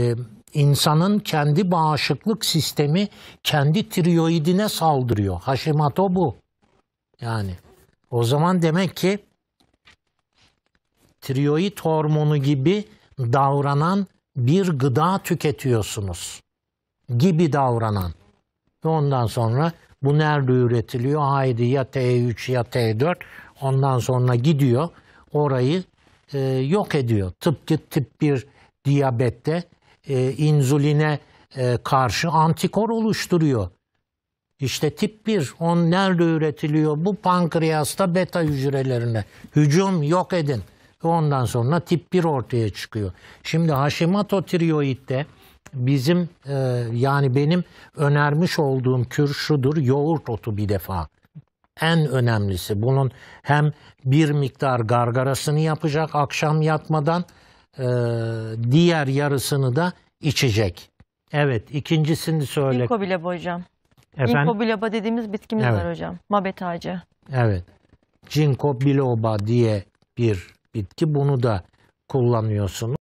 Ee, insanın kendi bağışıklık sistemi kendi tiroidine saldırıyor. Hashimoto bu. Yani o zaman demek ki tiroid hormonu gibi davranan bir gıda tüketiyorsunuz. Gibi davranan. Ve ondan sonra bu nerede üretiliyor? Haydi ya T3 ya T4. Ondan sonra gidiyor orayı e, yok ediyor. Tıpkı tip 1 diyabette e, inzuline e, karşı antikor oluşturuyor. İşte tip 1 on nerede üretiliyor? Bu pankreasta beta hücrelerine. Hücum yok edin. Ondan sonra tip 1 ortaya çıkıyor. Şimdi Hashimoto tiroidde bizim e, yani benim önermiş olduğum kür şudur. Yoğurt otu bir defa. En önemlisi bunun hem bir miktar gargarasını yapacak akşam yatmadan e, diğer yarısını da içecek. Evet ikincisini söyle. Ginkgo biloba hocam. Efendim? Ginkgo biloba dediğimiz bitkimiz evet. var hocam. Mabet ağacı. Evet. Ginkgo biloba diye bir bitki. Bunu da kullanıyorsunuz.